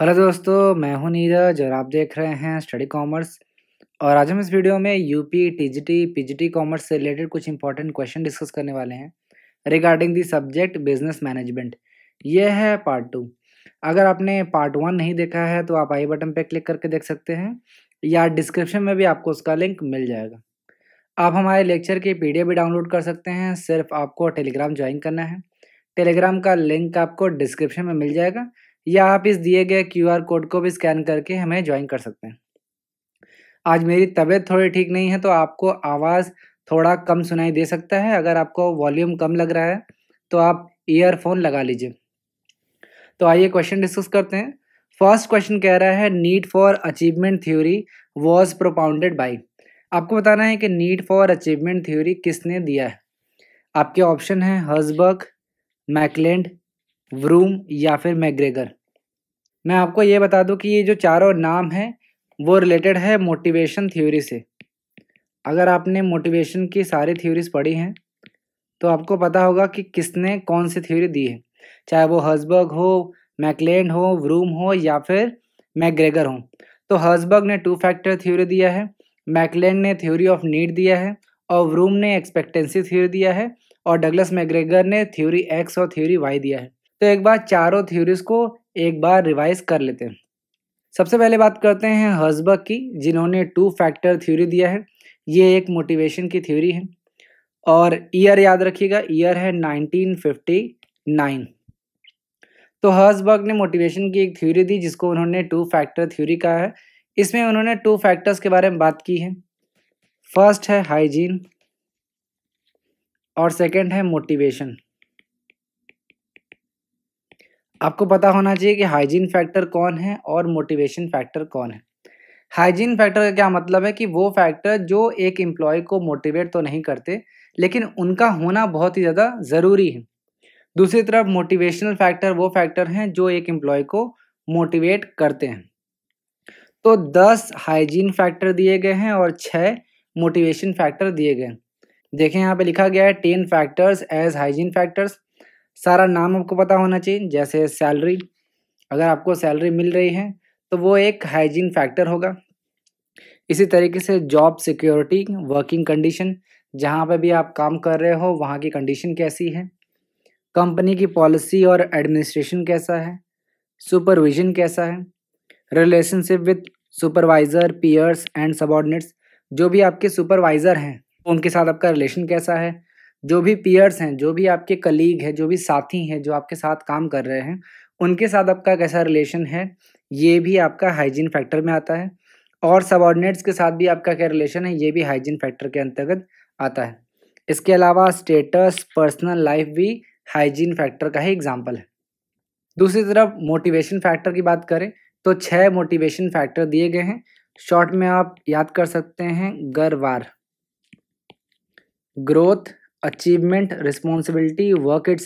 hello दोस्तों मैं हूं नीरज और आप देख रहे हैं स्टडी कॉमर्स और आज हम इस वीडियो में यूपी टीजीटी पीजीटी कॉमर्स से रिलेटेड कुछ इंपॉर्टेंट क्वेश्चन डिस्कस करने वाले हैं regarding the subject business management ये है पार्ट टू अगर आपने पार्ट वन नहीं देखा है तो आप आई बटन पर क्लिक करके देख सकते हैं या डिस्क्रिप्शन में भी आपको उसका लिंक मिल जाएगा आप हमारे लेक्चर की पी भी डाउनलोड कर सकते हैं सिर्फ आपको टेलीग्राम ज्वाइन करना है टेलीग्राम का लिंक आपको डिस्क्रिप्शन में मिल जाएगा या आप इस दिए गए क्यू कोड को भी स्कैन करके हमें ज्वाइन कर सकते हैं आज मेरी तबीयत थोड़ी ठीक नहीं है तो आपको आवाज़ थोड़ा कम सुनाई दे सकता है अगर आपको वॉल्यूम कम लग रहा है तो आप ईयरफोन लगा लीजिए तो आइए क्वेश्चन डिस्कस करते हैं फर्स्ट क्वेश्चन कह रहा है need for achievement theory was propounded by आपको बताना है कि नीड फॉर अचीवमेंट थ्योरी किसने दिया है आपके ऑप्शन हैं हर्जबर्ग मैकलैंड व्रूम या फिर मैग्रेगर मैं आपको ये बता दूं कि ये जो चारों नाम हैं वो रिलेटेड है मोटिवेशन थ्योरी से अगर आपने मोटिवेशन की सारी थ्योरीज पढ़ी हैं तो आपको पता होगा कि किसने कौन सी थ्योरी दी है चाहे वो हर्जबर्ग हो मैकलैंड हो व्रूम हो या फिर मैग्रेगर हो तो हर्जबर्ग ने टू फैक्टर थ्योरी दिया है मैकलैंड ने थ्योरी ऑफ नीड दिया है और व्रूम ने एक्सपेक्टेंसी थ्योरी दिया है और डगलस मैग्रेगर ने थ्योरी एक्स और थ्योरी वाई दिया है तो एक बार चारों थ्योरीज को एक बार रिवाइज कर लेते हैं सबसे पहले बात करते हैं हर्जबर्ग की जिन्होंने टू फैक्टर थ्योरी दिया है ये एक मोटिवेशन की थ्योरी है और ईयर याद रखिएगा ईयर है 1959 तो हर्जबर्ग ने मोटिवेशन की एक थ्योरी दी जिसको उन्होंने टू फैक्टर थ्योरी कहा है इसमें उन्होंने टू फैक्टर्स के बारे में बात की है फर्स्ट है हाइजीन और सेकंड है मोटिवेशन आपको पता होना चाहिए कि हाइजीन फैक्टर कौन है और मोटिवेशन फैक्टर कौन है हाइजीन फैक्टर का क्या मतलब है कि वो फैक्टर जो एक एम्प्लॉय को मोटिवेट तो नहीं करते लेकिन उनका होना बहुत ही ज़्यादा ज़रूरी है दूसरी तरफ मोटिवेशनल फैक्टर वो फैक्टर हैं जो एक एम्प्लॉय को मोटिवेट करते हैं तो दस हाइजीन फैक्टर दिए गए हैं और छः मोटिवेशन फैक्टर दिए गए हैं देखें यहाँ पे लिखा गया है ten factors as hygiene factors सारा नाम आपको पता होना चाहिए जैसे सैलरी अगर आपको सैलरी मिल रही है तो वो एक हाइजीन फैक्टर होगा इसी तरीके से जॉब सिक्योरिटी वर्किंग कंडीशन जहाँ पर भी आप काम कर रहे हो वहाँ की कंडीशन कैसी है कंपनी की पॉलिसी और एडमिनिस्ट्रेशन कैसा है सुपरविजन कैसा है relationship with supervisor peers and subordinates जो भी आपके सुपरवाइज़र हैं उनके साथ आपका रिलेशन कैसा है जो भी पीयर्स हैं जो भी आपके कलीग हैं जो भी साथी हैं जो आपके साथ काम कर रहे हैं उनके साथ आपका कैसा रिलेशन है ये भी आपका हाइजीन फैक्टर में आता है और सबॉर्डिनेट्स के साथ भी आपका क्या रिलेशन है ये भी हाइजीन फैक्टर के अंतर्गत आता है इसके अलावा स्टेटस पर्सनल लाइफ भी हाइजीन फैक्टर का ही एग्जाम्पल है दूसरी तरफ मोटिवेशन फैक्टर की बात करें तो छः मोटिवेशन फैक्टर दिए गए हैं शॉर्ट में आप याद कर सकते हैं गर्वार growth achievement responsibility work it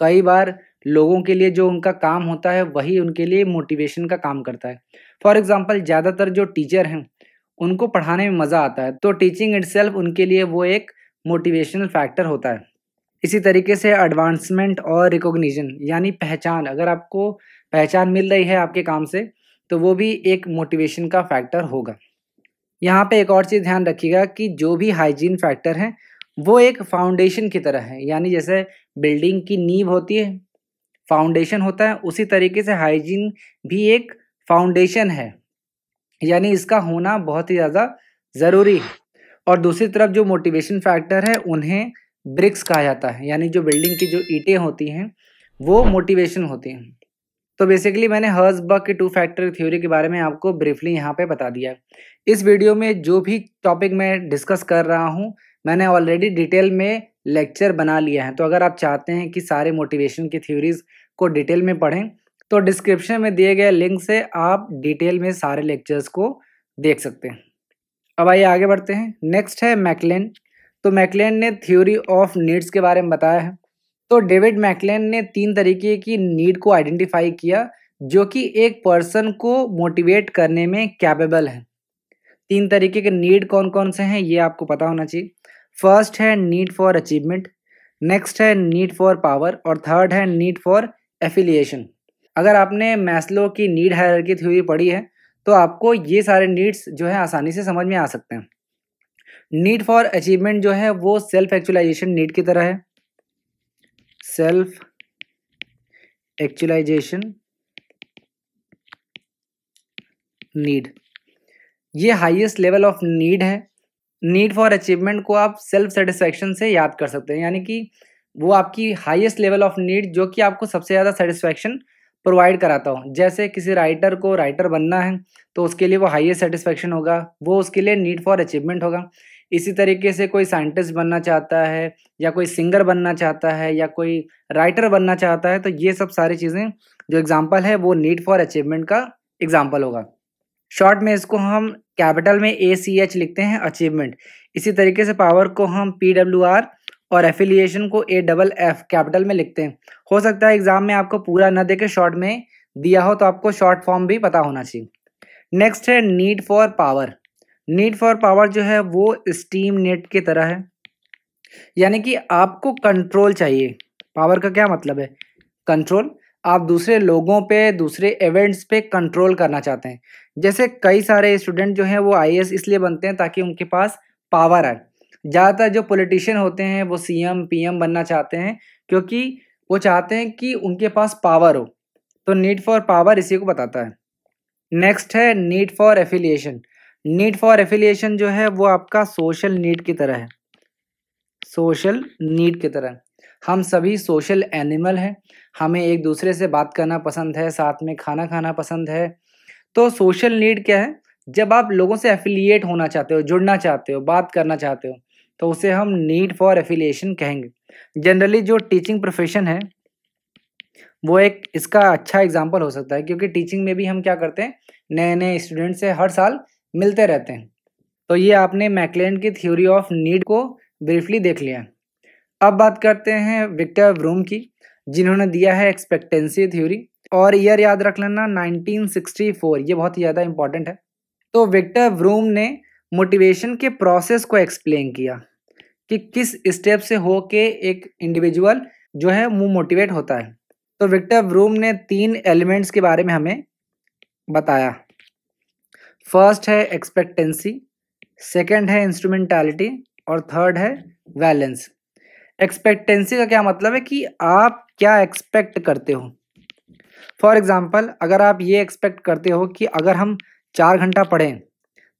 कई बार लोगों के लिए जो उनका काम होता है वही उनके लिए मोटिवेशन का काम करता है फॉर एग्ज़ाम्पल ज़्यादातर जो टीचर हैं उनको पढ़ाने में मज़ा आता है तो टीचिंग इट उनके लिए वो एक मोटिवेशनल फैक्टर होता है इसी तरीके से एडवांसमेंट और रिकॉग्निशन यानी पहचान अगर आपको पहचान मिल रही है आपके काम से तो वो भी एक मोटिवेशन का फैक्टर होगा यहाँ पे एक और चीज़ ध्यान रखिएगा कि जो भी हाइजीन फैक्टर हैं वो एक फाउंडेशन की तरह है यानी जैसे बिल्डिंग की नींव होती है फाउंडेशन होता है उसी तरीके से हाइजीन भी एक फाउंडेशन है यानी इसका होना बहुत ही ज़्यादा ज़रूरी है और दूसरी तरफ जो मोटिवेशन फैक्टर है उन्हें ब्रिक्स कहा जाता है यानी जो बिल्डिंग की जो ईटें होती हैं वो मोटिवेशन होती हैं तो बेसिकली मैंने हर्जबर्ग के टू फैक्टर थ्योरी के बारे में आपको ब्रीफली यहाँ पे बता दिया है इस वीडियो में जो भी टॉपिक मैं डिस्कस कर रहा हूँ मैंने ऑलरेडी डिटेल में लेक्चर बना लिया है तो अगर आप चाहते हैं कि सारे मोटिवेशन की थ्योरीज को डिटेल में पढ़ें तो डिस्क्रिप्शन में दिए गए लिंक से आप डिटेल में सारे लेक्चर्स को देख सकते हैं अब आइए आगे बढ़ते हैं नेक्स्ट है मैकलेन तो मैकलेन ने थ्योरी ऑफ नीड्स के बारे में बताया है तो डेविड मैकलेन ने तीन तरीके की नीड को आइडेंटिफाई किया जो कि एक पर्सन को मोटिवेट करने में कैपेबल है तीन तरीके के नीड कौन कौन से हैं ये आपको पता होना चाहिए फर्स्ट है नीड फॉर अचीवमेंट नेक्स्ट है नीड फॉर पावर और थर्ड है नीड फॉर एफिलिएशन अगर आपने मैस्लो की नीड हायर की थ्योरी पढ़ी है तो आपको ये सारे नीड्स जो है आसानी से समझ में आ सकते हैं नीड फॉर अचीवमेंट जो है वो सेल्फ एक्चुअलाइजेशन नीड की तरह है सेल्फ एक्चुअलाइजेशन नीड ये हाईएस्ट लेवल ऑफ नीड है नीड फॉर अचीवमेंट को आप सेल्फ सेटिस्फेक्शन से याद कर सकते हैं यानी कि वो आपकी हाईएस्ट लेवल ऑफ नीड जो कि आपको सबसे ज़्यादा सेटिस्फेक्शन प्रोवाइड कराता हो जैसे किसी राइटर को राइटर बनना है तो उसके लिए वो हाईएस्ट सेटिस्फेक्शन होगा वो उसके लिए नीड फॉर अचीवमेंट होगा इसी तरीके से कोई साइंटिस्ट बनना चाहता है या कोई सिंगर बनना चाहता है या कोई राइटर बनना चाहता है तो ये सब सारी चीज़ें जो एग्ज़ाम्पल है वो नीड फॉर अचीवमेंट का एग्ज़ाम्पल होगा शॉर्ट में इसको हम कैपिटल में ए सी एच लिखते हैं अचीवमेंट इसी तरीके से पावर को हम पी डब्ल्यू आर और एफिलिएशन को ए डबल एफ कैपिटल में लिखते हैं हो सकता है एग्जाम में आपको पूरा न देके शॉर्ट में दिया हो तो आपको शॉर्ट फॉर्म भी पता होना चाहिए नेक्स्ट है need for power need for power जो है वो स्टीम नेट की तरह है यानी कि आपको कंट्रोल चाहिए पावर का क्या मतलब है कंट्रोल आप दूसरे लोगों पे दूसरे इवेंट्स पे कंट्रोल करना चाहते हैं जैसे कई सारे स्टूडेंट जो हैं वो आई इसलिए बनते हैं ताकि उनके पास पावर आए ज़्यादातर जो पॉलिटिशियन होते हैं वो सी एम बनना चाहते हैं क्योंकि वो चाहते हैं कि उनके पास पावर हो तो नीड फॉर पावर इसी को बताता है नेक्स्ट है need for affiliation need for affiliation जो है वो आपका सोशल नीड की तरह है सोशल नीड की तरह हम सभी सोशल एनिमल हैं हमें एक दूसरे से बात करना पसंद है साथ में खाना खाना पसंद है तो सोशल नीड क्या है जब आप लोगों से एफिलिएट होना चाहते हो जुड़ना चाहते हो बात करना चाहते हो तो उसे हम नीड फॉर एफिलिएशन कहेंगे जनरली जो टीचिंग प्रोफेशन है वो एक इसका अच्छा एग्जाम्पल हो सकता है क्योंकि टीचिंग में भी हम क्या करते हैं नए नए स्टूडेंट से हर साल मिलते रहते हैं तो ये आपने मैकलैंड की थ्योरी ऑफ नीड को ब्रीफली देख लिया अब बात करते हैं विक्टर व्रूम की जिन्होंने दिया है एक्सपेक्टेंसी थ्योरी और ईयर याद रख लेना 1964 ये बहुत ही ज़्यादा इंपॉर्टेंट है तो विक्टर व्रूम ने मोटिवेशन के प्रोसेस को एक्सप्लेन किया कि किस स्टेप से हो के एक इंडिविजुअल जो है वो मोटिवेट होता है तो विक्टर व्रूम ने तीन एलिमेंट्स के बारे में हमें बताया फर्स्ट है एक्सपेक्टेंसी सेकेंड है इंस्ट्रूमेंटालिटी और थर्ड है वैलेंस एक्सपेक्टेंसी का क्या मतलब है कि आप क्या एक्सपेक्ट करते हो फॉर एग्ज़ाम्पल अगर आप ये एक्सपेक्ट करते हो कि अगर हम चार घंटा पढ़ें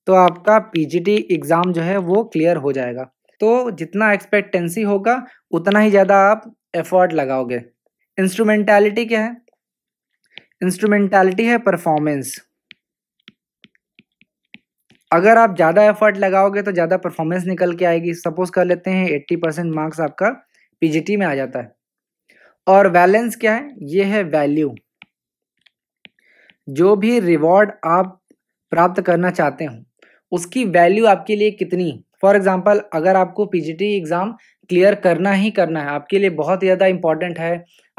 तो आपका पीजीटी एग्ज़ाम जो है वो क्लियर हो जाएगा तो जितना एक्सपेक्टेंसी होगा उतना ही ज़्यादा आप एफर्ट लगाओगे इंस्ट्रूमेंटैलिटी क्या है इंस्ट्रूमेंटैलिटी है परफॉर्मेंस अगर आप ज़्यादा एफर्ट लगाओगे तो ज़्यादा परफॉर्मेंस निकल के आएगी सपोज कर लेते हैं एट्टी परसेंट मार्क्स आपका पीजीटी में आ जाता है और वैलेंस क्या है ये है वैल्यू जो भी रिवॉर्ड आप प्राप्त करना चाहते हो उसकी वैल्यू आपके लिए कितनी फॉर एग्जाम्पल अगर आपको पीजीटी एग्ज़ाम क्लियर करना ही करना है आपके लिए बहुत ज़्यादा इंपॉर्टेंट है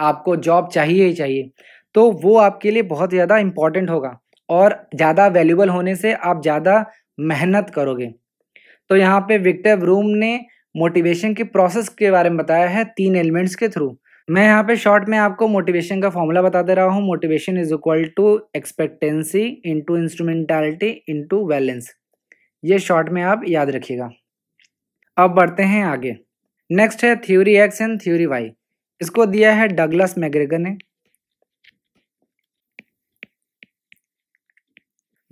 आपको जॉब चाहिए ही चाहिए तो वो आपके लिए बहुत ज़्यादा इंपॉर्टेंट होगा और ज़्यादा वैल्यूबल होने से आप ज़्यादा मेहनत करोगे तो यहाँ पे विक्टर रूम ने मोटिवेशन के प्रोसेस के बारे में बताया है तीन एलिमेंट्स के थ्रू मैं यहाँ पे शॉर्ट में आपको मोटिवेशन का फॉर्मूला बता दे रहा हूँ motivation is equal to expectancy into instrumentality into balance ये शॉर्ट में आप याद रखिएगा अब बढ़ते हैं आगे नेक्स्ट है theory X and theory Y इसको दिया है डगलस मैग्रेगर ने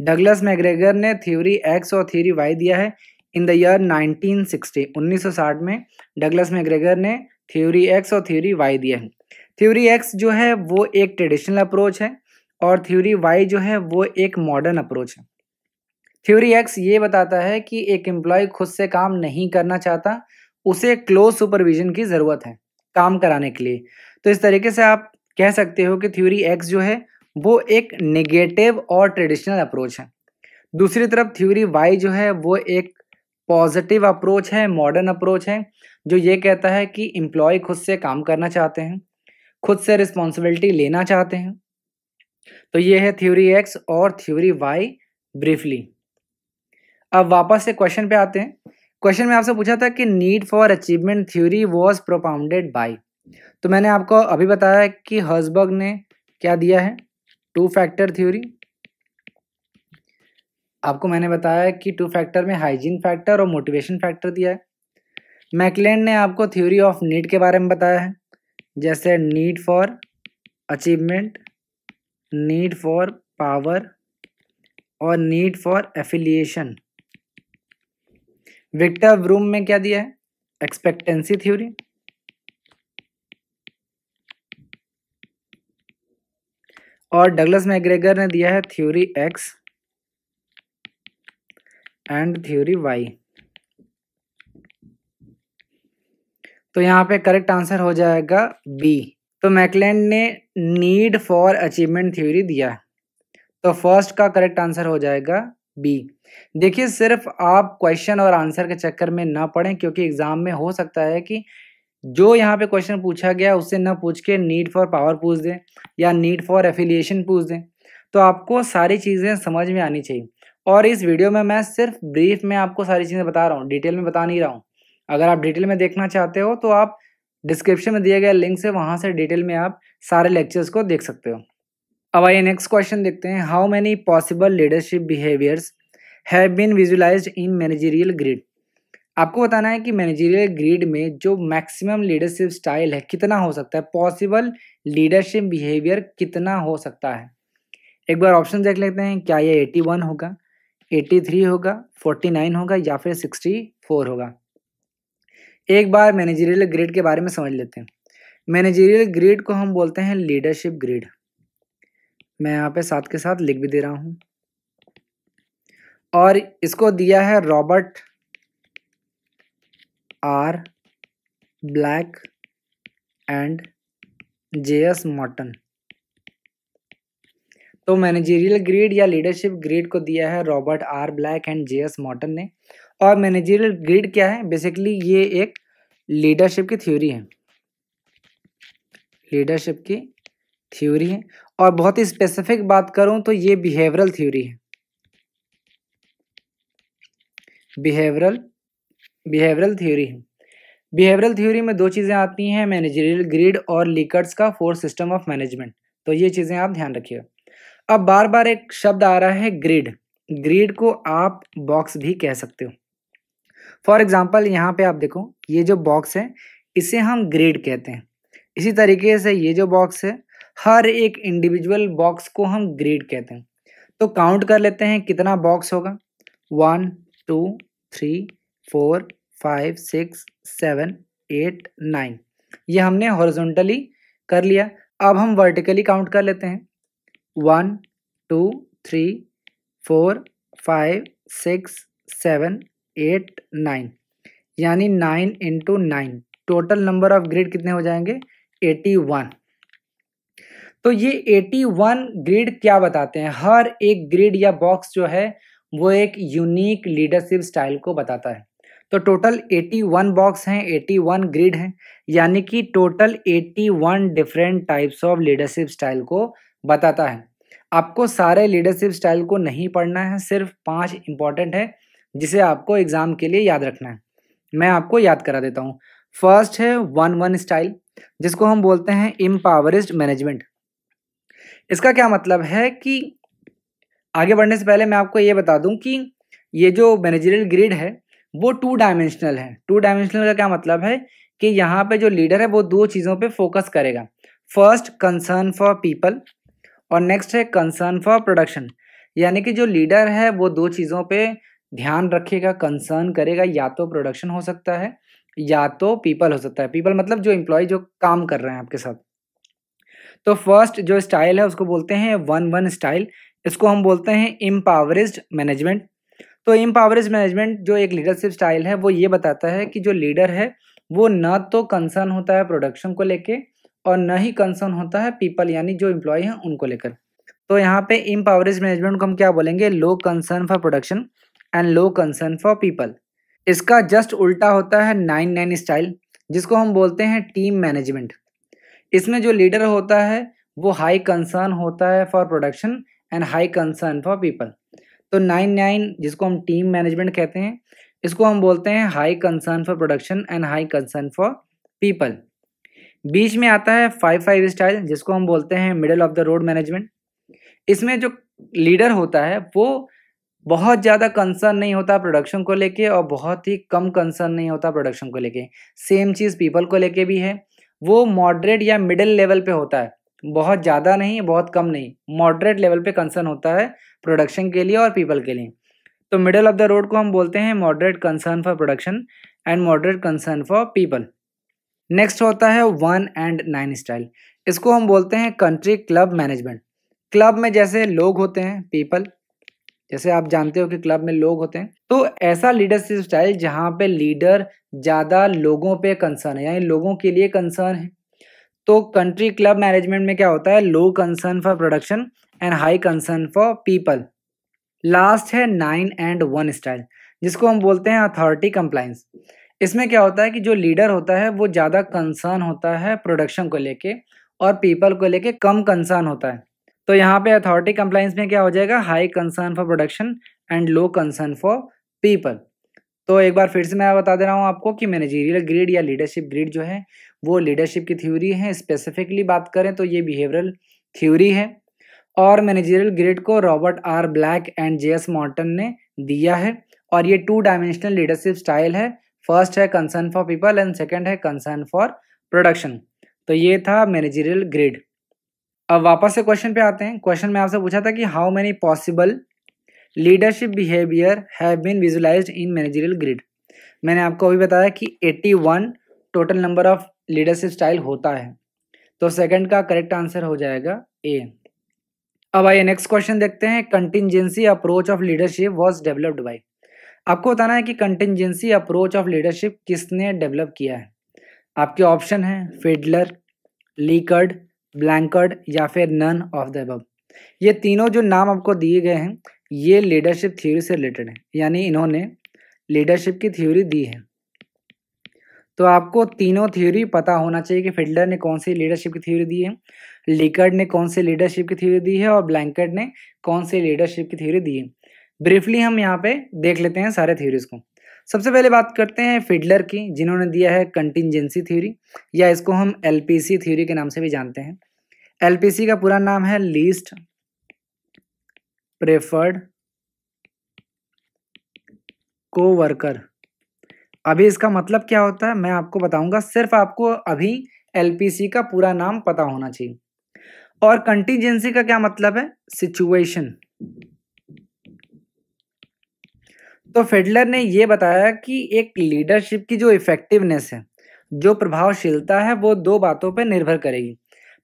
डगलस मैग्रेगर ने थ्योरी एक्स और थ्योरी वाई दिया है इन द ईयर 1960 1960 में डगलस मैग्रेगर ने थ्योरी एक्स और थ्योरी वाई दिया है थ्योरी एक्स जो है वो एक ट्रेडिशनल अप्रोच है और थ्योरी वाई जो है वो एक मॉडर्न अप्रोच है थ्योरी एक्स ये बताता है कि एक एम्प्लॉय खुद से काम नहीं करना चाहता उसे क्लोज सुपरविजन की ज़रूरत है काम कराने के लिए तो इस तरीके से आप कह सकते हो कि थ्योरी एक्स जो है वो एक नेगेटिव और ट्रेडिशनल अप्रोच है दूसरी तरफ थ्योरी वाई जो है वो एक पॉजिटिव अप्रोच है मॉडर्न अप्रोच है जो ये कहता है कि एम्प्लॉय खुद से काम करना चाहते हैं खुद से रिस्पॉन्सिबिलिटी लेना चाहते हैं तो ये है थ्योरी एक्स और थ्योरी वाई ब्रीफली अब वापस से क्वेश्चन पे आते हैं क्वेश्चन में आपसे पूछा था कि need for achievement theory was propounded by तो मैंने आपको अभी बताया कि हर्जबर्ग ने क्या दिया है टू फैक्टर थ्योरी आपको मैंने बताया कि टू फैक्टर में हाइजीन फैक्टर और मोटिवेशन फैक्टर दिया है मैकलैंड ने आपको थ्योरी ऑफ नीड के बारे में बताया है जैसे need for achievement need for power और need for affiliation Victor Vroom में क्या दिया है एक्सपेक्टेंसी थ्योरी और डगलस मैग्रेगर ने दिया है theory X and theory Y तो यहाँ पे करेक्ट आंसर हो जाएगा बी तो मैकलैंड ने नीड फॉर अचीवमेंट थ्योरी दिया तो फर्स्ट का करेक्ट आंसर हो जाएगा बी देखिए सिर्फ आप क्वेश्चन और आंसर के चक्कर में ना पढ़ें क्योंकि एग्ज़ाम में हो सकता है कि जो यहाँ पे क्वेश्चन पूछा गया उससे ना पूछ के नीड फॉर पावर पूछ दें या नीड फॉर एफिलिएशन पूछ दें तो आपको सारी चीज़ें समझ में आनी चाहिए और इस वीडियो में मैं सिर्फ ब्रीफ में आपको सारी चीज़ें बता रहा हूँ डिटेल में बता नहीं रहा हूँ अगर आप डिटेल में देखना चाहते हो तो आप डिस्क्रिप्शन में दिए गए लिंक से वहाँ से डिटेल में आप सारे लेक्चर्स को देख सकते हो अब आइए नेक्स्ट क्वेश्चन देखते हैं how many possible leadership behaviours have been visualised in managerial grid आपको बताना है कि मैनेजरियल ग्रीड में जो मैक्सिमम लीडरशिप स्टाइल है कितना हो सकता है पॉसिबल लीडरशिप बिहेवियर कितना हो सकता है एक बार ऑप्शन देख लेते हैं क्या ये एटी वन होगा 83 थ्री होगा फोर्टी नाइन होगा या फिर सिक्सटी फोर होगा एक बार मैनेजरियल ग्रेड के बारे में समझ लेते हैं मैनेजरियल ग्रेड को हम बोलते हैं लीडरशिप ग्रेड मैं यहाँ पे साथ के साथ लिख भी दे रहा हूँ और इसको दिया है Robert R Blake and J S Mouton तो मैनेजेरियल ग्रेड या लीडरशिप ग्रेड को दिया है Robert R Blake and J S Mouton ने और मैनेजेरियल ग्रेड क्या है बेसिकली ये एक लीडरशिप की थ्योरी है लीडरशिप की थ्योरी है और बहुत ही स्पेसिफिक बात करूं तो ये बिहेवियरल थ्योरी है बिहेवियरल बिहेवियरल थ्योरी है बिहेवियरल थ्योरी में दो चीज़ें आती हैं मैनेजरियल ग्रिड और लीकर्स का फोर सिस्टम ऑफ मैनेजमेंट तो ये चीज़ें आप ध्यान रखिएगा अब बार बार एक शब्द आ रहा है ग्रिड ग्रिड को आप बॉक्स भी कह सकते हो फॉर एग्ज़ाम्पल यहाँ पे आप देखो ये जो बॉक्स है इसे हम ग्रिड कहते हैं इसी तरीके से ये जो बॉक्स है हर एक इंडिविजुअल बॉक्स को हम ग्रिड कहते हैं तो काउंट कर लेते हैं कितना बॉक्स होगा one two three four five six seven eight nine ये हमने हॉरिजॉन्टली कर लिया अब हम वर्टिकली काउंट कर लेते हैं one two three four five six seven eight nine यानी nine into nine total number of grid कितने हो जाएंगे एटी वन तो ये एटी वन ग्रिड क्या बताते हैं हर एक ग्रिड या बॉक्स जो है वो एक यूनिक लीडरशिप स्टाइल को बताता है तो टोटल 81 बॉक्स हैं 81 ग्रिड हैं यानी कि total 81 different types of leadership style को बताता है आपको सारे लीडरशिप स्टाइल को नहीं पढ़ना है सिर्फ पांच इंपॉर्टेंट है जिसे आपको एग्ज़ाम के लिए याद रखना है मैं आपको याद करा देता हूँ फर्स्ट है वन वन स्टाइल जिसको हम बोलते हैं इम्पावरिस्ड मैनेजमेंट इसका क्या मतलब है कि आगे बढ़ने से पहले मैं आपको ये बता दूं कि ये जो मैनेजरियल ग्रिड है वो टू डायमेंशनल है टू डायमेंशनल का क्या मतलब है कि यहाँ पे जो लीडर है वो दो चीज़ों पे फोकस करेगा फर्स्ट कंसर्न फॉर पीपल और नेक्स्ट है कंसर्न फॉर प्रोडक्शन यानी कि जो लीडर है वो दो चीज़ों पे ध्यान रखेगा कंसर्न करेगा या तो प्रोडक्शन हो सकता है या तो पीपल हो सकता है पीपल मतलब जो एम्प्लॉय जो काम कर रहे हैं आपके साथ तो फर्स्ट जो स्टाइल है उसको बोलते हैं वन वन स्टाइल इसको हम बोलते हैं इम्पावरिज मैनेजमेंट तो पावरेज मैनेजमेंट जो एक लीडरशिप स्टाइल है वो ये बताता है कि जो लीडर है वो ना तो कंसर्न होता है प्रोडक्शन को लेके और ना ही कंसर्न होता है पीपल यानी जो एम्प्लॉय हैं उनको लेकर तो यहाँ पे इम्पावरेज मैनेजमेंट को हम क्या बोलेंगे low concern for production and low concern for people इसका जस्ट उल्टा होता है नाइन नाइन स्टाइल जिसको हम बोलते हैं टीम मैनेजमेंट इसमें जो लीडर होता है वो हाई कंसर्न होता है for production and high concern for people तो नाइन नाइन जिसको हम टीम मैनेजमेंट कहते हैं इसको हम बोलते हैं high concern for production and high concern for people बीच में आता है फाइव फाइव स्टाइल जिसको हम बोलते हैं middle of the road management इसमें जो लीडर होता है वो बहुत ज़्यादा कंसर्न नहीं होता प्रोडक्शन को लेके और बहुत ही कम कंसर्न नहीं होता प्रोडक्शन को लेके सेम चीज़ पीपल को लेके भी है वो मॉडरेट या मिडिल लेवल पे होता है बहुत ज़्यादा नहीं बहुत कम नहीं मॉडरेट लेवल पे कंसर्न होता है प्रोडक्शन के लिए और पीपल के लिए तो मिडल ऑफ द रोड को हम बोलते हैं moderate concern for production and moderate concern for people next होता है वन एंड नाइन स्टाइल इसको हम बोलते हैं कंट्री क्लब मैनेजमेंट क्लब में जैसे लोग होते हैं पीपल जैसे आप जानते हो कि क्लब में लोग होते हैं तो ऐसा लीडरशिप स्टाइल जहाँ पे लीडर ज़्यादा लोगों पे कंसर्न है यानी लोगों के लिए कंसर्न है तो कंट्री क्लब मैनेजमेंट में क्या होता है low concern for production and high concern for people last है नाइन एंड वन स्टाइल जिसको हम बोलते हैं अथॉरिटी कंप्लाइंस इसमें क्या होता है कि जो लीडर होता है वो ज़्यादा कंसर्न होता है प्रोडक्शन को लेके और पीपल को लेके कम कंसर्न होता है तो यहाँ पे अथॉरिटी कंप्लाइंस में क्या हो जाएगा high concern for production and low concern for people तो एक बार फिर से मैं बता दे रहा हूँ आपको कि मैनेजीरियल ग्रिड या लीडरशिप ग्रिड जो है वो लीडरशिप की थ्योरी है स्पेसिफिकली बात करें तो ये बिहेवियरल थ्योरी है और मैनेजरियल ग्रेड को Robert R Blake and J S Mouton ने दिया है और ये टू डायमेंशनल लीडरशिप स्टाइल है फर्स्ट है concern for people and second है कंसर्न फॉर प्रोडक्शन तो ये था मैनेजरियल ग्रेड अब वापस से क्वेश्चन पे आते हैं क्वेश्चन में आपसे पूछा था कि how many possible leadership behaviour have been visualised in managerial grid मैंने आपको अभी बताया कि 81 total number of leadership style होता है तो सेकंड का करेक्ट आंसर हो जाएगा ए अब आइए नेक्स्ट क्वेश्चन देखते हैं contingency approach of leadership was developed by आपको बताना है कि कंटिजेंसी अप्रोच ऑफ लीडरशिप किसने डेवलप किया है आपके ऑप्शन हैं फेडलर लीकर्ड ब्लैंकर्ड या फिर नन ऑफ द अब ये तीनों जो नाम आपको दिए गए हैं ये लीडरशिप थ्योरी से रिलेटेड है यानी इन्होंने लीडरशिप की थ्योरी दी है तो आपको तीनों थ्योरी पता होना चाहिए कि फिल्डर ने कौन सी लीडरशिप की थ्योरी दी है लिकर्ड ने कौन सी लीडरशिप की थ्योरी दी है और ब्लैंकेट ने कौन सी लीडरशिप की थ्योरी दी है ब्रीफली हम यहाँ पे देख लेते हैं सारे थ्योरीज को सबसे पहले बात करते हैं फिडलर की जिन्होंने दिया है कंटिजेंसी थ्योरी या इसको हम एल थ्योरी के नाम से भी जानते हैं एल का पूरा नाम है लीस्ट प्रेफर्ड कोवर्कर अभी इसका मतलब क्या होता है मैं आपको बताऊंगा सिर्फ आपको अभी एलपीसी का पूरा नाम पता होना चाहिए और कंटीजेंसी का क्या मतलब है सिचुएशन तो फेडलर ने यह बताया कि एक लीडरशिप की जो इफेक्टिवनेस है जो प्रभावशीलता है वो दो बातों पर निर्भर करेगी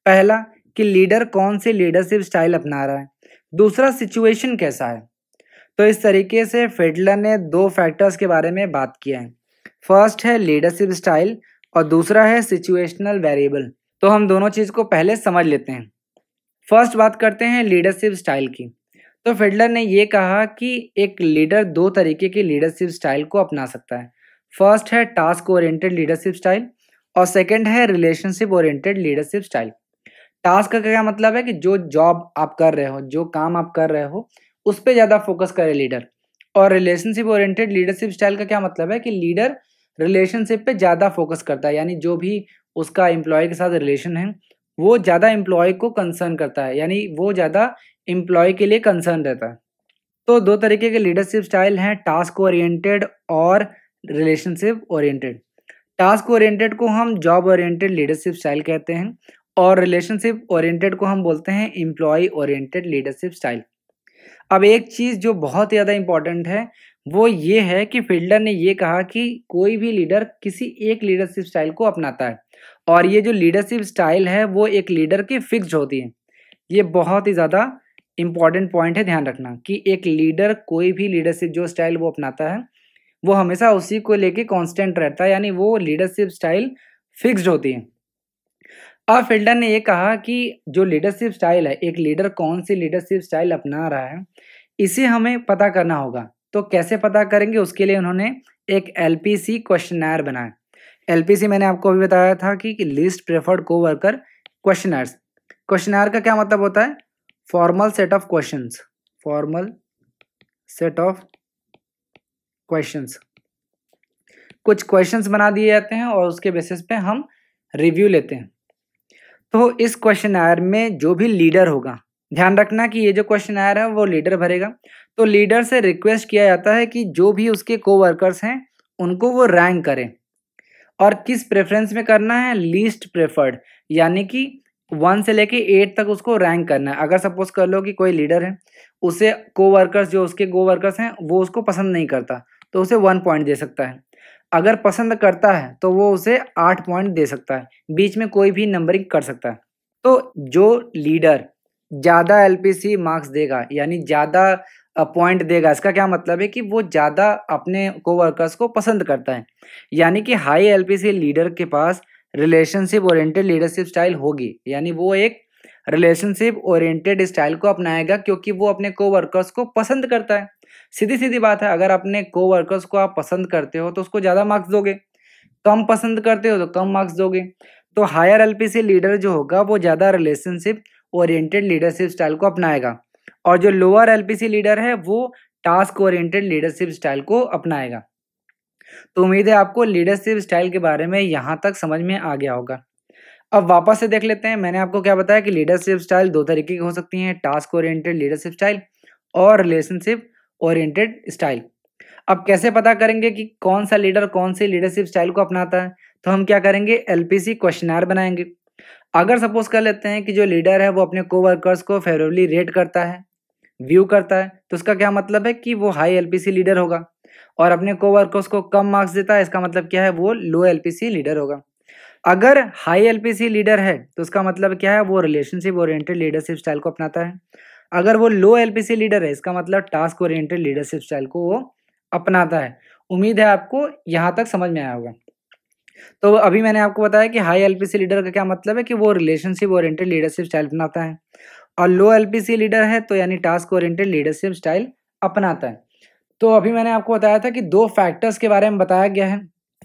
पहला कि लीडर कौन से लीडरशिप स्टाइल अपना रहा है दूसरा सिचुएशन कैसा है तो इस तरीके से फेडलर ने दो फैक्टर्स के बारे में बात किया है फर्स्ट है लीडरशिप स्टाइल और दूसरा है सिचुएशनल वेरिएबल तो हम दोनों चीज़ को पहले समझ लेते हैं फर्स्ट बात करते हैं लीडरशिप स्टाइल की तो फिडलर ने यह कहा कि एक लीडर दो तरीके की लीडरशिप स्टाइल को अपना सकता है फर्स्ट है टास्क ओरिएंटेड लीडरशिप स्टाइल और सेकंड है relationship oriented leadership style task का क्या मतलब है कि जो जॉब आप कर रहे हो जो काम आप कर रहे हो उस पर ज़्यादा फोकस करे लीडर और रिलेशनशिप ओरिएंटेड लीडरशिप स्टाइल का क्या मतलब है कि लीडर रिलेशनशिप पे ज़्यादा फोकस करता है यानी जो भी उसका एम्प्लॉय के साथ रिलेशन है वो ज़्यादा एम्प्लॉय को कंसर्न करता है यानी वो ज़्यादा एम्प्लॉय के लिए कंसर्न रहता है तो दो तरीके के लीडरशिप स्टाइल हैं टास्क ओरिएंटेड और रिलेशनशिप ओरिएंटेड टास्क ओरिएंटेड को हम जॉब ओरिएंटेड लीडरशिप स्टाइल कहते हैं और रिलेशनशिप ओरिएंटेड को हम बोलते हैं एम्प्लॉय ओरिएंटेड लीडरशिप स्टाइल अब एक चीज़ जो बहुत ज़्यादा इम्पॉर्टेंट है वो ये है कि फिल्डर ने ये कहा कि कोई भी लीडर किसी एक लीडरशिप स्टाइल को अपनाता है और ये जो लीडरशिप स्टाइल है वो एक लीडर की फिक्स होती है ये बहुत ही ज़्यादा इम्पॉर्टेंट पॉइंट है ध्यान रखना कि एक लीडर कोई भी लीडरशिप जो स्टाइल वो अपनाता है वो हमेशा उसी को लेके कांस्टेंट रहता है यानी वो लीडरशिप स्टाइल फिक्स्ड होती है अब फिल्डर ने ये कहा कि जो लीडरशिप स्टाइल है एक लीडर कौन सी लीडरशिप स्टाइल अपना रहा है इसे हमें पता करना होगा तो कैसे पता करेंगे उसके लिए उन्होंने एक एल पी सी क्वेश्चनर बनाया एल पी सी मैंने आपको अभी बताया था कि, least preferred coworker questionnaires questionnaire का क्या मतलब होता है formal set of question formal set of question कुछ क्वेश्चंस बना दिए जाते हैं और उसके बेसिस पे हम रिव्यू लेते हैं तो इस क्वेश्चन में जो भी लीडर होगा ध्यान रखना कि ये जो क्वेश्चन आ रहा है वो लीडर भरेगा तो लीडर से रिक्वेस्ट किया जाता है कि जो भी उसके कोवर्कर्स हैं उनको वो रैंक करें और किस प्रेफरेंस में करना है लीस्ट प्रेफर्ड यानी कि वन से लेके एट तक उसको रैंक करना है अगर सपोज कर लो कि कोई लीडर है उसे को वर्कर्स जो उसके गो वर्कर्स हैं वो उसको पसंद नहीं करता तो उसे वन पॉइंट दे सकता है अगर पसंद करता है तो वो उसे आठ पॉइंट दे सकता है बीच में कोई भी नंबरिंग कर सकता है तो जो लीडर ज़्यादा एल मार्क्स देगा यानी ज़्यादा पॉइंट देगा इसका क्या मतलब है कि वो ज़्यादा अपने कोवर्कर्स को पसंद करता है यानी कि हाई एल लीडर के पास रिलेशनशिप ओरिएंटेड लीडरशिप स्टाइल होगी यानी वो एक रिलेशनशिप ओरिएंटेड स्टाइल को अपनाएगा क्योंकि वो अपने कोवर्कर्स को पसंद करता है सीधी सीधी बात है अगर अपने कोवर्कर्स को आप पसंद करते हो तो उसको ज़्यादा मार्क्स दोगे कम पसंद करते हो तो कम मार्क्स दोगे तो हायर एल लीडर जो होगा वो ज़्यादा रिलेशनशिप ओरिएंटेड लीडरशिप स्टाइल को अपनाएगा और जो लोअर एलपीसी लीडर है वो टास्क ओरिएंटेड लीडरशिप स्टाइल को अपनाएगा तो उम्मीद है आपको लीडरशिप स्टाइल के बारे में यहाँ तक समझ में आ गया होगा अब वापस से देख लेते हैं मैंने आपको क्या बताया कि लीडरशिप स्टाइल दो तरीके की हो सकती हैं टास्क ओरिएंटेड लीडरशिप स्टाइल और रिलेशनशिप ओरिएंटेड स्टाइल अब कैसे पता करेंगे कि कौन सा लीडर कौन से लीडरशिप स्टाइल को अपनाता है तो हम क्या करेंगे एलपीसी क्वेश्चनार बनाएंगे अगर सपोज कर लेते हैं कि जो लीडर है वो अपने को वर्कर्स को फेवरेबली रेट करता है व्यू करता है तो उसका क्या मतलब है कि वो हाई एल लीडर होगा और अपने को वर्कर्स को कम मार्क्स देता है इसका मतलब क्या है वो लो एल लीडर होगा अगर हाई एल लीडर है तो उसका मतलब क्या है वो रिलेशनशिप ओरिएंटेड लीडरशिप स्टाइल को अपनाता है अगर वो लो एल लीडर है इसका मतलब टास्क ओरिएंटेड लीडरशिप स्टाइल को वो अपनाता है उम्मीद है आपको यहाँ तक समझ में आया होगा तो अभी मैंने आपको बताया कि हाई एलपीसी लीडर का क्या मतलब है कि वो रिलेशनशिप ओरिएंटेड लीडरशिप स्टाइल अपनाता है और लो एलपीसी लीडर है तो यानी टास्क ओरिएंटेड लीडरशिप स्टाइल अपनाता है तो अभी मैंने आपको बताया था कि दो फैक्टर्स के बारे में बताया गया है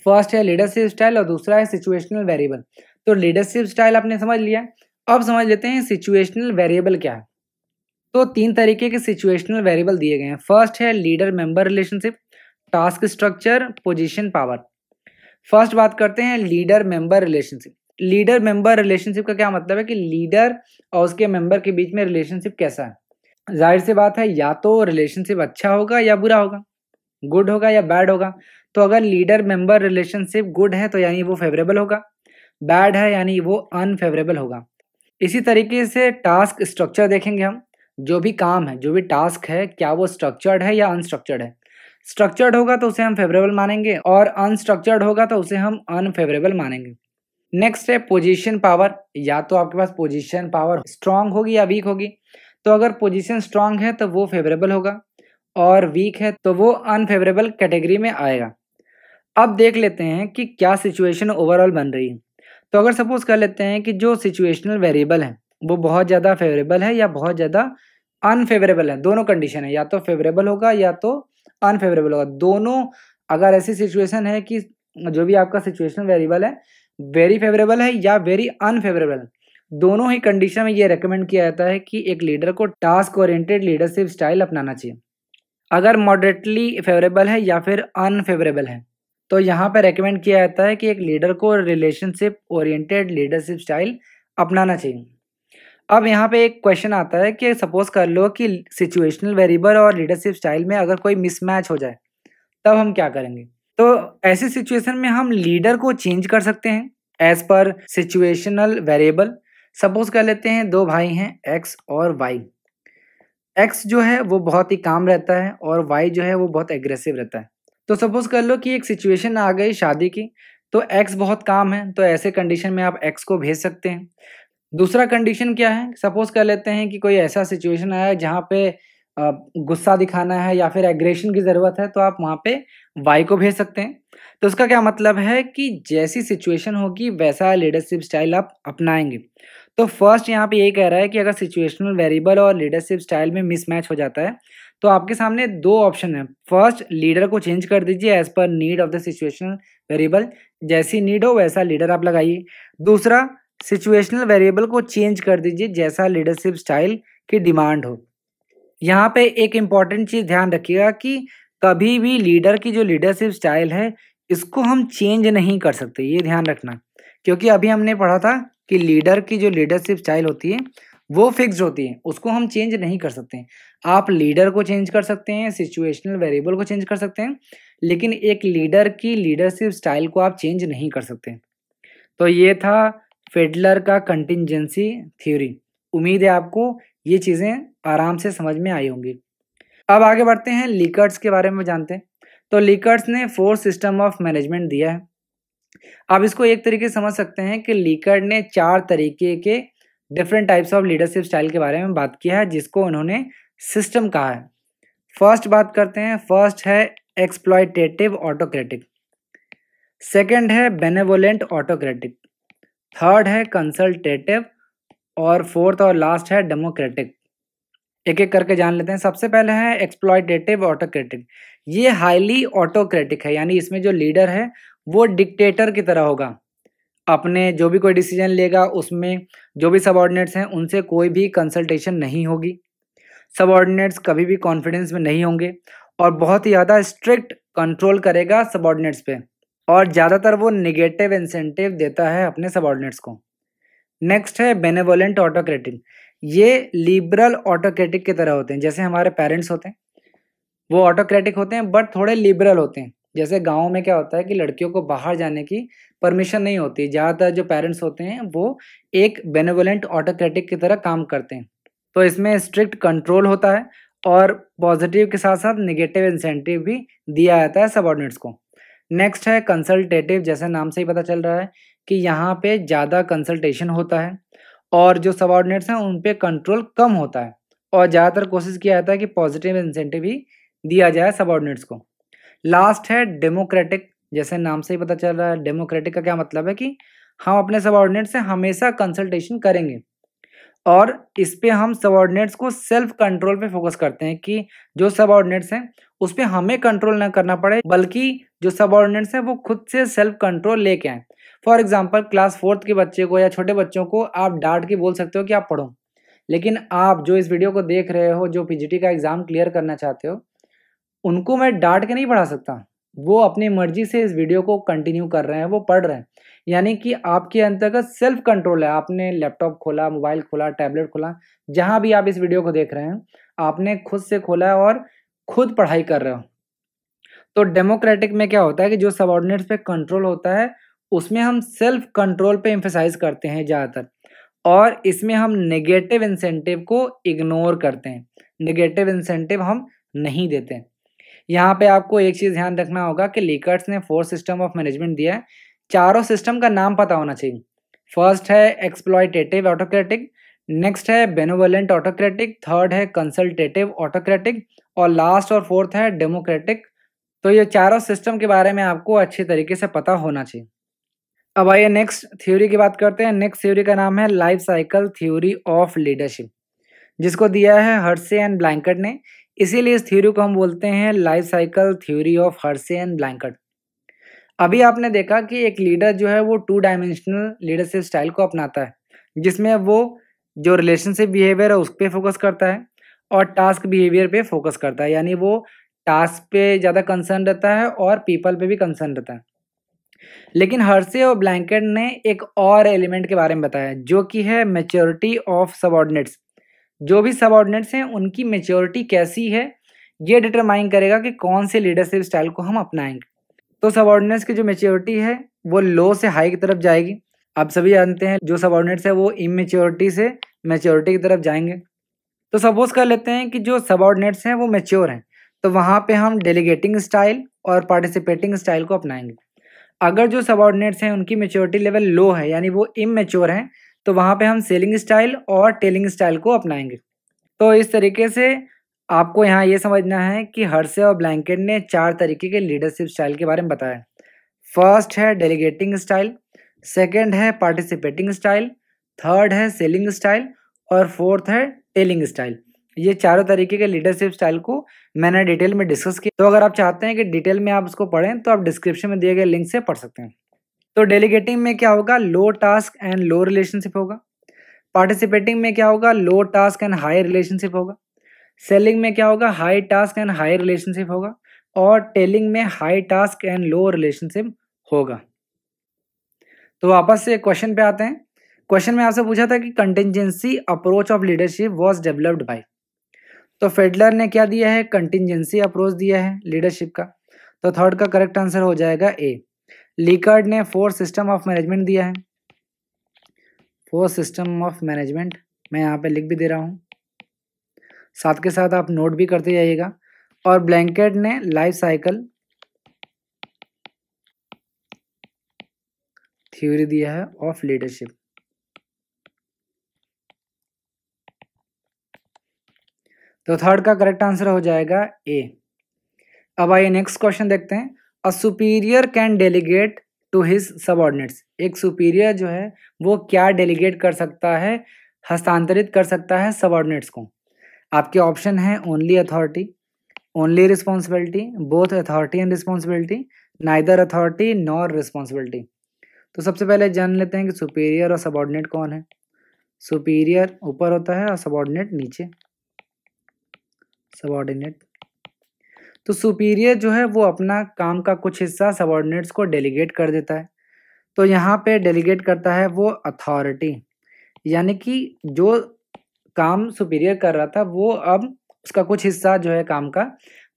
फर्स्ट है लीडरशिप स्टाइल और दूसरा है सिचुएशनल वेरिएबल तो लीडरशिप स्टाइल आपने समझ लिया अब समझ लेते हैं सिचुएशनल वेरिएबल क्या है तो तीन तरीके के सिचुएशनल वेरिएबल दिए गए हैं फर्स्ट है leader member relationship task structure position power first बात करते हैं leader member relationship leader member relationship का क्या मतलब है कि लीडर और उसके मेंबर के बीच में रिलेशनशिप कैसा है जाहिर सी बात है या तो रिलेशनशिप अच्छा होगा या बुरा होगा गुड होगा या बैड होगा तो अगर लीडर मेंबर रिलेशनशिप गुड है तो यानी वो फेवरेबल होगा बैड है यानी वो अनफेवरेबल होगा इसी तरीके से टास्क स्ट्रक्चर देखेंगे हम जो भी काम है जो भी टास्क है क्या वो स्ट्रक्चर्ड है या अनस्ट्रक्चर्ड है स्ट्रक्चर्ड होगा तो उसे हम फेवरेबल मानेंगे और अनस्ट्रक्चर्ड होगा तो उसे हम अनफेवरेबल मानेंगे नेक्स्ट है पोजीशन पावर या तो आपके पास पोजीशन पावर स्ट्रांग होगी या वीक होगी तो अगर पोजीशन स्ट्रांग है तो वो फेवरेबल होगा और वीक है तो वो अनफेवरेबल कैटेगरी में आएगा अब देख लेते हैं कि क्या सिचुएशन ओवरऑल बन रही है तो अगर सपोज कर लेते हैं कि जो सिचुएशनल वेरिएबल है वो बहुत ज़्यादा फेवरेबल है या बहुत ज़्यादा अनफेवरेबल है दोनों कंडीशन है या तो फेवरेबल होगा या तो अनफेवरेबल होगा दोनों अगर ऐसी सिचुएशन है कि जो भी आपका सिचुएशन वेरिएबल है वेरी फेवरेबल है या वेरी अनफेवरेबल दोनों ही कंडीशन में ये रेकमेंड किया जाता है कि एक लीडर को टास्क ओरिएंटेड लीडरशिप स्टाइल अपनाना चाहिए अगर मॉडरेटली फेवरेबल है या फिर अनफेवरेबल है तो यहाँ पर रेकमेंड किया जाता है कि एक लीडर को रिलेशनशिप ओरिएंटेड लीडरशिप स्टाइल अपनाना चाहिए अब यहाँ पे एक क्वेश्चन आता है कि सपोज कर लो कि सिचुएशनल वेरिएबल और लीडरशिप स्टाइल में अगर कोई मिसमैच हो जाए तब हम क्या करेंगे तो ऐसी सिचुएशन में हम लीडर को चेंज कर सकते हैं as per situational variable suppose कर लेते हैं दो भाई हैं एक्स और वाई एक्स जो है वो बहुत ही काम रहता है और वाई जो है वो बहुत एग्रेसिव रहता है तो सपोज कर लो कि एक सिचुएशन आ गई शादी की तो एक्स बहुत काम है तो ऐसे कंडीशन में आप एक्स को भेज सकते हैं दूसरा कंडीशन क्या है सपोज कर लेते हैं कि कोई ऐसा सिचुएशन आया जहाँ पे गुस्सा दिखाना है या फिर एग्रेशन की ज़रूरत है तो आप वहाँ पे वाई को भेज सकते हैं तो उसका क्या मतलब है कि जैसी सिचुएशन होगी वैसा लीडरशिप स्टाइल आप अपनाएंगे तो फर्स्ट यहाँ पे ये कह रहा है कि अगर सिचुएशनल वेरिएबल और लीडरशिप स्टाइल में मिसमैच हो जाता है तो आपके सामने दो ऑप्शन है फर्स्ट लीडर को चेंज कर दीजिए as per need of the situational variable जैसी नीड हो वैसा लीडर आप लगाइए दूसरा सिचुएशनल वेरिएबल को चेंज कर दीजिए जैसा लीडरशिप स्टाइल की डिमांड हो यहाँ पे एक इम्पॉर्टेंट चीज़ ध्यान रखिएगा कि कभी भी लीडर की जो लीडरशिप स्टाइल है इसको हम चेंज नहीं कर सकते ये ध्यान रखना क्योंकि अभी हमने पढ़ा था कि लीडर की जो लीडरशिप स्टाइल होती है वो फिक्स होती है उसको हम चेंज नहीं कर सकते आप लीडर को चेंज कर सकते हैं सिचुएशनल वेरिएबल को चेंज कर सकते हैं लेकिन एक लीडर की लीडरशिप स्टाइल को आप चेंज नहीं कर सकते तो ये था फेडलर का कंटिजेंसी थ्योरी उम्मीद है आपको ये चीज़ें आराम से समझ में आई होंगी अब आगे बढ़ते हैं लिकर्ट्स के बारे में जानते हैं तो लिकर्ट्स ने फोर सिस्टम ऑफ मैनेजमेंट दिया है आप इसको एक तरीके से समझ सकते हैं कि लिकर्ट ने चार तरीके के different types of leadership style के बारे में बात किया है जिसको उन्होंने सिस्टम कहा है फर्स्ट बात करते हैं फर्स्ट है एक्सप्लॉयटेटिव ऑटोक्रेटिक सेकेंड है बेनेवोलेंट ऑटोक्रेटिक थर्ड है कंसल्टेटिव और फोर्थ और लास्ट है डेमोक्रेटिक एक एक करके जान लेते हैं सबसे पहले है एक्सप्लॉयटेटिव ऑटोक्रेटिक ये हाईली ऑटोक्रेटिक है यानी इसमें जो लीडर है वो डिक्टेटर की तरह होगा अपने जो भी कोई डिसीजन लेगा उसमें जो भी सबॉर्डिनेट्स हैं उनसे कोई भी कंसल्टेशन नहीं होगी सबॉर्डिनेट्स कभी भी कॉन्फिडेंस में नहीं होंगे और बहुत ही ज़्यादा स्ट्रिक्ट कंट्रोल करेगा सबॉर्डिनेट्स पर और ज़्यादातर वो निगेटिव इंसेंटिव देता है अपने सबॉर्डिनेट्स को नेक्स्ट है बेनेवोलेंट ऑटोक्रेटिक ये लिबरल ऑटोक्रेटिक की तरह होते हैं जैसे हमारे पेरेंट्स होते हैं वो ऑटोक्रेटिक होते हैं बट थोड़े लिबरल होते हैं जैसे गाँव में क्या होता है कि लड़कियों को बाहर जाने की परमिशन नहीं होती ज़्यादातर जो पेरेंट्स होते हैं वो एक बेनेवोलेंट ऑटोक्रेटिक की तरह काम करते हैं तो इसमें स्ट्रिक्ट कंट्रोल होता है और पॉजिटिव के साथ साथ निगेटिव इंसेंटिव भी दिया जाता है सबॉर्डिनेट्स को नेक्स्ट है कंसल्टेटिव जैसे नाम से ही पता चल रहा है कि यहाँ पे ज़्यादा कंसल्टेशन होता है और जो सबॉर्डिनेट्स हैं उन पर कंट्रोल कम होता है और ज़्यादातर कोशिश किया जाता है कि पॉजिटिव इंसेंटिव ही दिया जाए सबॉर्डिनेट्स को लास्ट है डेमोक्रेटिक जैसे नाम से ही पता चल रहा है डेमोक्रेटिक का क्या मतलब है कि हम अपने सबॉर्डिनेट से हमेशा कंसल्टेशन करेंगे और इस पर हम सबॉर्डिनेट्स को सेल्फ कंट्रोल पे फोकस करते हैं कि जो सबॉर्डिनेट्स हैं उस पर हमें कंट्रोल ना करना पड़े बल्कि जो सबॉर्डिनेट्स हैं वो खुद से सेल्फ कंट्रोल लेके आए फॉर एग्जाम्पल क्लास फोर्थ के बच्चे को या छोटे बच्चों को आप डांट के बोल सकते हो कि आप पढ़ो लेकिन आप जो इस वीडियो को देख रहे हो जो पीजीटी का एग्ज़ाम क्लियर करना चाहते हो उनको मैं डांट के नहीं पढ़ा सकता वो अपनी मर्जी से इस वीडियो को कंटिन्यू कर रहे हैं वो पढ़ रहे हैं यानी कि आपके अंतर्गत सेल्फ कंट्रोल है आपने लैपटॉप खोला मोबाइल खोला टैबलेट खोला जहाँ भी आप इस वीडियो को देख रहे हैं आपने खुद से खोला है और खुद पढ़ाई कर रहे हो तो डेमोक्रेटिक में क्या होता है कि जो सबॉर्डिनेट्स पे कंट्रोल होता है उसमें हम सेल्फ कंट्रोल पे इम्फेसाइज करते हैं ज़्यादातर और इसमें हम नेगेटिव इंसेंटिव को इग्नोर करते हैं नेगेटिव इंसेंटिव हम नहीं देते हैं यहाँ पे आपको एक चीज़ ध्यान रखना होगा कि लीकर्स ने फोर सिस्टम ऑफ मैनेजमेंट दिया है चारों सिस्टम का नाम पता होना चाहिए फर्स्ट है एक्सप्लॉयटेटिव ऑटोक्रेटिक नेक्स्ट है बेनोवलेंट ऑटोक्रेटिक थर्ड है कंसल्टेटिव ऑटोक्रेटिक और लास्ट और फोर्थ है डेमोक्रेटिक तो ये चारों सिस्टम के बारे में आपको अच्छे तरीके से पता होना चाहिए अब आइए नेक्स्ट थ्योरी की बात करते हैं नेक्स्ट थ्योरी का नाम है life cycle theory of leadership जिसको दिया है हर्से एंड ब्लैंकेट ने इसीलिए इस थ्योरी को हम बोलते हैं life cycle theory of Hersey and Blanchard अभी आपने देखा कि एक लीडर जो है वो टू डायमेंशनल लीडरशिप स्टाइल को अपनाता है जिसमें वो जो रिलेशनशिप बिहेवियर है उस पर फोकस करता है और टास्क बिहेवियर पे फोकस करता है यानी वो टास्क पे ज़्यादा कंसर्न रहता है और पीपल पे भी कंसर्न रहता है लेकिन हर्से और ब्लैंकेट ने एक और एलिमेंट के बारे में बताया जो कि है मेच्योरिटी ऑफ सबॉर्डिनेट्स जो भी सबॉर्डिनेट्स हैं उनकी मेच्योरिटी कैसी है ये डिटरमाइन करेगा कि कौन से लीडरशिप स्टाइल को हम अपनाएंगे तो सबॉर्डिनेट्स की जो मेच्योरिटी है वो लो से हाई की तरफ जाएगी आप सभी जानते हैं जो सबॉर्डिनेट्स है वो इमेच्योरिटी से मेच्योरिटी की तरफ जाएंगे तो सपोज कर लेते हैं कि जो सबॉर्डिनेट्स हैं वो मेच्योर हैं तो वहाँ पे हम डेलीगेटिंग स्टाइल और पार्टिसिपेटिंग स्टाइल को अपनाएंगे अगर जो सबॉर्डिनेट्स हैं उनकी मेच्योरिटी लेवल लो है यानी वो इमेच्योर हैं तो वहाँ पे हम सेलिंग स्टाइल और टेलिंग स्टाइल को अपनाएंगे तो इस तरीके से आपको यहाँ ये समझना है कि हर्से और ब्लैंकेट ने चार तरीके के लीडरशिप स्टाइल के बारे में बताया फर्स्ट है डेलीगेटिंग स्टाइल सेकेंड है पार्टिसिपेटिंग स्टाइल थर्ड है सेलिंग स्टाइल और फोर्थ है टेलिंग स्टाइल ये चारों तरीके के लीडरशिप स्टाइल को मैंने डिटेल में डिस्कस किया तो अगर आप चाहते हैं कि डिटेल में आप उसको पढ़ें तो आप डिस्क्रिप्शन में दिए गए लिंक से पढ़ सकते हैं तो डेलीगेटिंग में क्या होगा low task and low relationship होगा पार्टिसिपेटिंग में क्या होगा low task and high relationship होगा सेलिंग में क्या होगा high task and high relationship होगा और टेलिंग में high task and low relationship होगा तो वापस से क्वेश्चन पे आते हैं क्वेश्चन में आपसे पूछा था कि contingency approach of leadership was developed by तो फेडलर ने क्या दिया है कंटिजेंसी अप्रोच दिया है लीडरशिप का तो थर्ड का करेक्ट आंसर हो जाएगा ए लिकर्ड ने फोर सिस्टम ऑफ मैनेजमेंट दिया है फोर सिस्टम ऑफ मैनेजमेंट मैं यहाँ पे लिख भी दे रहा हूँ साथ के साथ आप नोट भी करते जाइएगा और ब्लैंकेट ने लाइफ साइकिल थ्योरी दिया है ऑफ लीडरशिप तो थर्ड का करेक्ट आंसर हो जाएगा ए अब आइए नेक्स्ट क्वेश्चन देखते हैं a superior can delegate to his subordinates एक सुपीरियर जो है वो क्या डेलीगेट कर सकता है हस्तांतरित कर सकता है सबॉर्डिनेट्स को आपके ऑप्शन हैं only authority only responsibility both authority and responsibility neither authority nor responsibility तो सबसे पहले जान लेते हैं कि सुपीरियर और सबॉर्डिनेट कौन है सुपीरियर ऊपर होता है और सबॉर्डिनेट नीचे सबॉर्डिनेट तो सुपीरियर जो है वो अपना काम का कुछ हिस्सा सबॉर्डिनेट्स को डेलीगेट कर देता है तो यहाँ पे डेलीगेट करता है वो अथॉरिटी यानी कि जो काम सुपीरियर कर रहा था वो अब उसका कुछ हिस्सा जो है काम का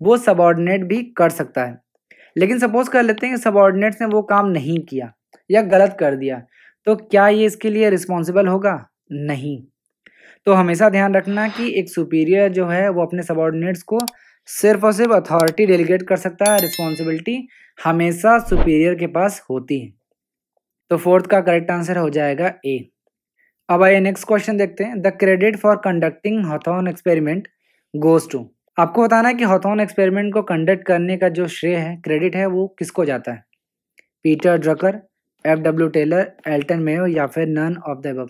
वो सबॉर्डिनेट भी कर सकता है लेकिन सपोज कर लेते हैं कि सबॉर्डिनेट्स ने वो काम नहीं किया या गलत कर दिया तो क्या ये इसके लिए रिस्पॉन्सिबल होगा नहीं तो हमेशा ध्यान रखना कि एक सुपीरियर जो है वो अपने सबॉर्डिनेट्स को सिर्फ और सिर्फ अथॉरिटी डेलीगेट कर सकता है रिस्पॉन्सिबिलिटी हमेशा सुपीरियर के पास होती है तो फोर्थ का करेक्ट आंसर हो जाएगा ए अब आइए नेक्स्ट क्वेश्चन देखते हैं the credit for conducting Hawthorne experiment goes to आपको बताना है कि हॉथॉन एक्सपेरिमेंट को कंडक्ट करने का जो श्रेय है क्रेडिट है वो किसको जाता है Peter Drucker F W Taylor Elton Mayo या फिर नन ऑफ द अब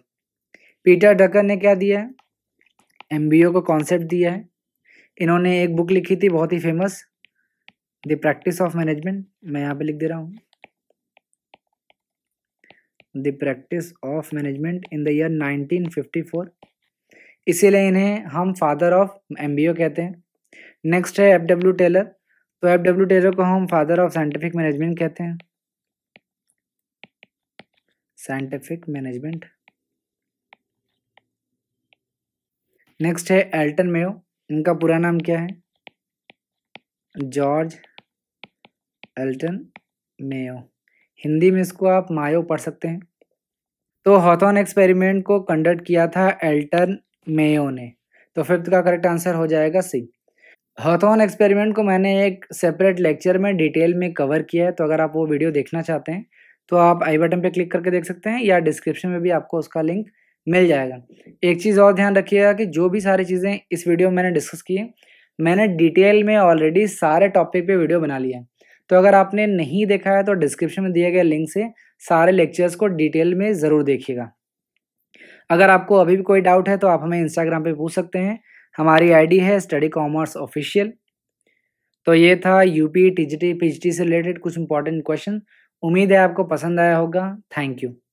पीटर डकर ने क्या दिया है एम बी ओ का कॉन्सेप्ट दिया है इन्होंने एक बुक लिखी थी बहुत ही famous the practice of management मैं यहाँ पे लिख दे रहा हूँ the practice of management in the year 1954 इसीलिए इन्हें हम फादर ऑफ एम कहते हैं नेक्स्ट है एफ डब्ल्यू टेलर तो एफ डब्ल्यू टेलर को हम फादर ऑफ साइंटिफिक मैनेजमेंट कहते हैं साइंटिफिक मैनेजमेंट नेक्स्ट है एल्टन मेयो इनका पूरा नाम क्या है जॉर्ज एल्टन मेयो हिंदी में इसको आप मायो पढ़ सकते हैं तो हॉथॉन एक्सपेरिमेंट को कंडक्ट किया था एल्टन मेयो ने तो फिफ्थ का करेक्ट आंसर हो जाएगा सी हॉथॉन एक्सपेरिमेंट को मैंने एक सेपरेट लेक्चर में डिटेल में कवर किया है तो अगर आप वो वीडियो देखना चाहते हैं तो आप आई बटन पर क्लिक करके देख सकते हैं या डिस्क्रिप्शन में भी आपको उसका लिंक मिल जाएगा एक चीज़ और ध्यान रखिएगा कि जो भी सारी चीज़ें इस वीडियो में मैंने डिस्कस की हैं मैंने डिटेल में ऑलरेडी सारे टॉपिक पे वीडियो बना लिया है तो अगर आपने नहीं देखा है तो डिस्क्रिप्शन में दिए गए लिंक से सारे लेक्चर्स को डिटेल में ज़रूर देखिएगा अगर आपको अभी भी कोई डाउट है तो आप हमें इंस्टाग्राम पर पूछ सकते हैं हमारी आई है स्टडी कॉमर्स ऑफिशियल तो ये था यू पी टी से रिलेटेड कुछ इंपॉर्टेंट क्वेश्चन उम्मीद है आपको पसंद आया होगा थैंक यू